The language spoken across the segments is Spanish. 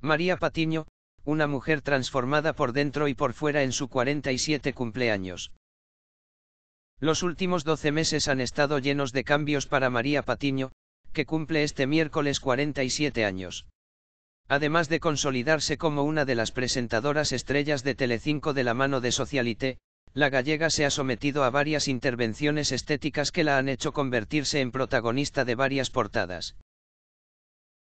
María Patiño, una mujer transformada por dentro y por fuera en su 47 cumpleaños. Los últimos 12 meses han estado llenos de cambios para María Patiño, que cumple este miércoles 47 años. Además de consolidarse como una de las presentadoras estrellas de Telecinco de la mano de Socialité, la gallega se ha sometido a varias intervenciones estéticas que la han hecho convertirse en protagonista de varias portadas.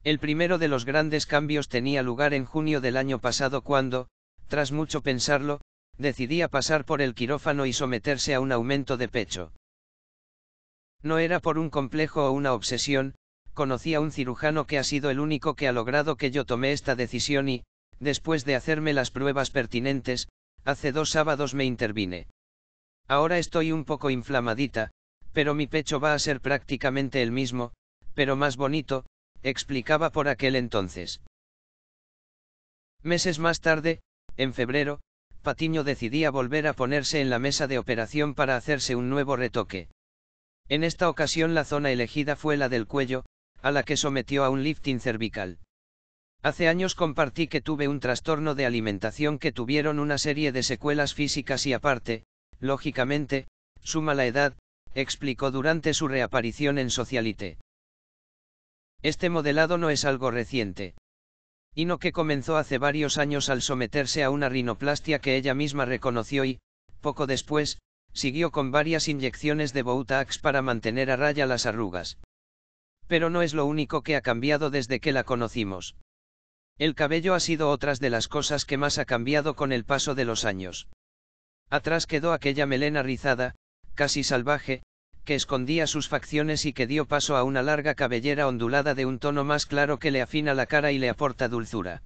El primero de los grandes cambios tenía lugar en junio del año pasado cuando, tras mucho pensarlo, decidí pasar por el quirófano y someterse a un aumento de pecho. No era por un complejo o una obsesión, conocí a un cirujano que ha sido el único que ha logrado que yo tomé esta decisión y, después de hacerme las pruebas pertinentes, hace dos sábados me intervine. Ahora estoy un poco inflamadita, pero mi pecho va a ser prácticamente el mismo, pero más bonito, explicaba por aquel entonces. Meses más tarde, en febrero, Patiño decidía volver a ponerse en la mesa de operación para hacerse un nuevo retoque. En esta ocasión la zona elegida fue la del cuello, a la que sometió a un lifting cervical. Hace años compartí que tuve un trastorno de alimentación que tuvieron una serie de secuelas físicas y aparte, lógicamente, su mala edad, explicó durante su reaparición en Socialite. Este modelado no es algo reciente. y no que comenzó hace varios años al someterse a una rinoplastia que ella misma reconoció y, poco después, siguió con varias inyecciones de Boutax para mantener a raya las arrugas. Pero no es lo único que ha cambiado desde que la conocimos. El cabello ha sido otras de las cosas que más ha cambiado con el paso de los años. Atrás quedó aquella melena rizada, casi salvaje, que escondía sus facciones y que dio paso a una larga cabellera ondulada de un tono más claro que le afina la cara y le aporta dulzura.